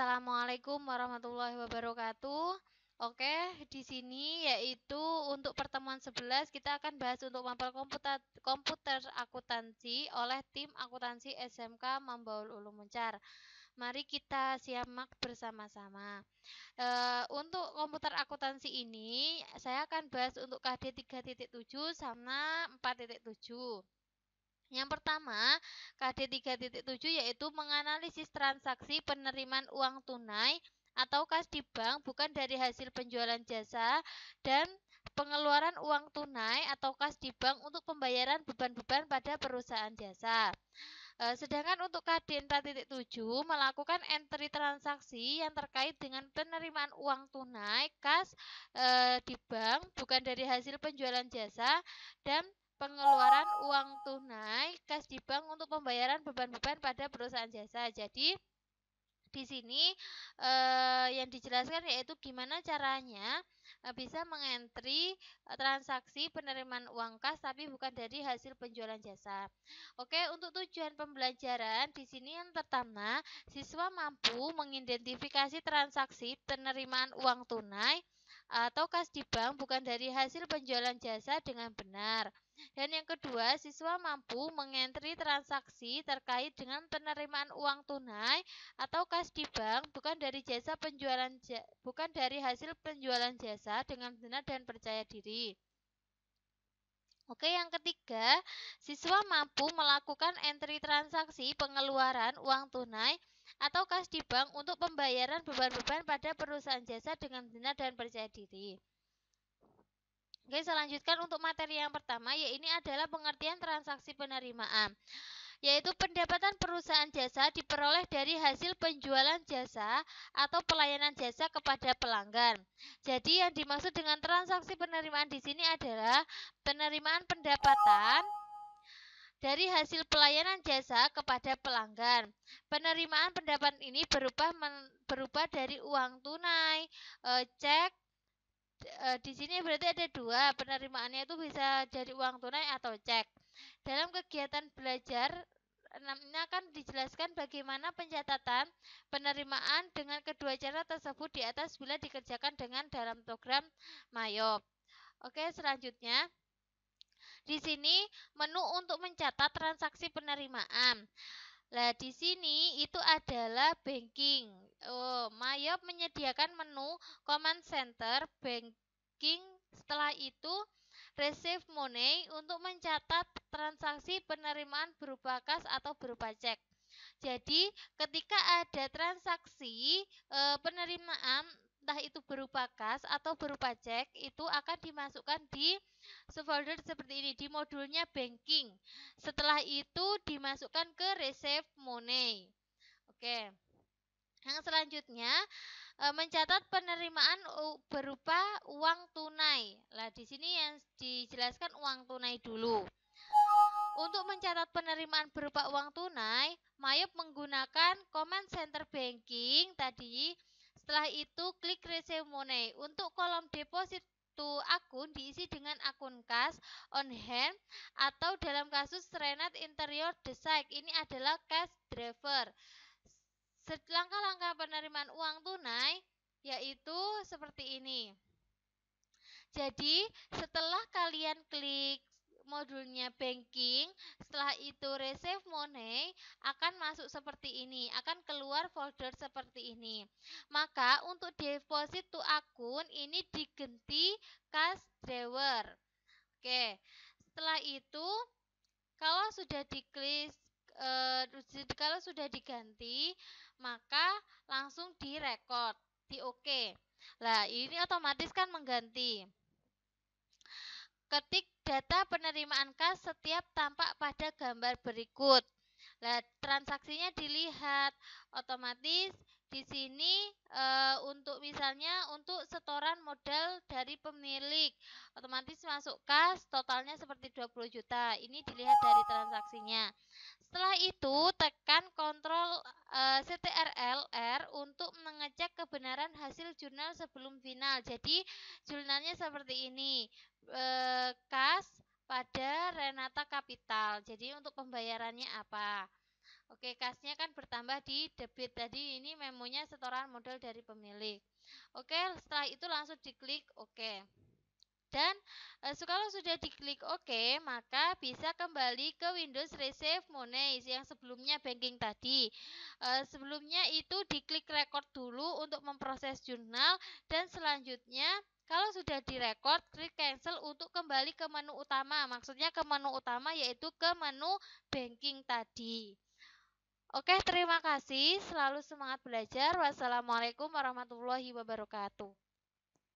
Assalamualaikum warahmatullahi wabarakatuh. Oke, di sini yaitu untuk pertemuan 11 kita akan bahas untuk mapel komputer, komputer akuntansi oleh tim akuntansi SMK Mambaul Ulum Mencar. Mari kita simak bersama-sama. E, untuk komputer akuntansi ini saya akan bahas untuk KD 3.7 sama 4.7. Yang pertama, KD 3.7 yaitu menganalisis transaksi penerimaan uang tunai atau kas di bank bukan dari hasil penjualan jasa dan pengeluaran uang tunai atau kas di bank untuk pembayaran beban-beban pada perusahaan jasa. E, sedangkan untuk KD 4.7 melakukan entry transaksi yang terkait dengan penerimaan uang tunai kas e, di bank bukan dari hasil penjualan jasa dan pengeluaran uang tunai kas di bank untuk pembayaran beban-beban pada perusahaan jasa. Jadi di sini eh, yang dijelaskan yaitu gimana caranya eh, bisa mengentri eh, transaksi penerimaan uang kas tapi bukan dari hasil penjualan jasa. Oke, untuk tujuan pembelajaran di sini yang pertama, siswa mampu mengidentifikasi transaksi penerimaan uang tunai atau kas di bank bukan dari hasil penjualan jasa dengan benar. Dan yang kedua, siswa mampu mengentri transaksi terkait dengan penerimaan uang tunai atau kas di bank bukan dari jasa penjualan bukan dari hasil penjualan jasa dengan benar dan percaya diri. Oke, yang ketiga, siswa mampu melakukan entry transaksi pengeluaran uang tunai atau kas di bank untuk pembayaran beban-beban pada perusahaan jasa dengan benar dan percaya diri. Oke, saya lanjutkan untuk materi yang pertama, yaitu ini adalah pengertian transaksi penerimaan yaitu pendapatan perusahaan jasa diperoleh dari hasil penjualan jasa atau pelayanan jasa kepada pelanggan. Jadi yang dimaksud dengan transaksi penerimaan di sini adalah penerimaan pendapatan dari hasil pelayanan jasa kepada pelanggan. Penerimaan pendapatan ini berupa berubah dari uang tunai, eh, cek, uh, di sini berarti ada dua penerimaannya itu bisa jadi uang tunai atau cek. Dalam kegiatan belajar enamnya akan dijelaskan bagaimana pencatatan penerimaan dengan kedua cara tersebut di atas bila dikerjakan dengan dalam program Mayop. Oke, selanjutnya di sini menu untuk mencatat transaksi penerimaan. Nah, di sini itu adalah banking. Oh, Mayop menyediakan menu command center banking setelah itu receive money untuk mencatat transaksi penerimaan berupa kas atau berupa cek. Jadi, ketika ada transaksi e, penerimaan entah itu berupa kas atau berupa cek itu akan dimasukkan di folder seperti ini di modulnya banking. Setelah itu dimasukkan ke receive money. Oke. Okay. Yang selanjutnya e, mencatat penerimaan berupa uang tunai. Lah di sini yang dijelaskan uang tunai dulu. Untuk mencatat penerimaan berupa uang tunai, Mayop menggunakan command center banking tadi. Setelah itu klik receive money. Untuk kolom deposit to akun diisi dengan akun kas on hand atau dalam kasus Renat Interior Desk. ini adalah cash driver. Langkah-langkah penerimaan uang tunai yaitu seperti ini. Jadi, setelah kalian klik modulnya banking, setelah itu receive money akan masuk seperti ini, akan keluar folder seperti ini. Maka untuk deposit to akun ini diganti cash drawer. Oke. Setelah itu kalau sudah diklik uh, kalau sudah diganti maka langsung direkod di oke lah ini otomatis kan mengganti ketik data penerimaan kas setiap tampak pada gambar berikut Lah transaksinya dilihat otomatis di sini e, untuk misalnya untuk setoran modal dari pemilik otomatis masuk kas totalnya seperti 20 juta. Ini dilihat dari transaksinya. Setelah itu, tekan kontrol eh, CTRL-R untuk mengecek kebenaran hasil jurnal sebelum final. Jadi, jurnalnya seperti ini. Uh, kas pada Renata Capital Jadi, untuk pembayarannya apa? Oke, kasnya kan bertambah di debit. Tadi ini memonya setoran modal dari pemilik. Oke, setelah itu langsung diklik oke. Dan uh, eh, kalau sudah diklik OK, maka bisa kembali ke Windows Receive Monies yang sebelumnya banking tadi. Uh, sebelumnya itu diklik record dulu untuk memproses jurnal dan selanjutnya kalau sudah direcord klik cancel untuk kembali ke menu utama. Maksudnya ke menu utama yaitu ke menu banking tadi. Oke, terima kasih. Selalu semangat belajar. Wassalamualaikum warahmatullahi wabarakatuh.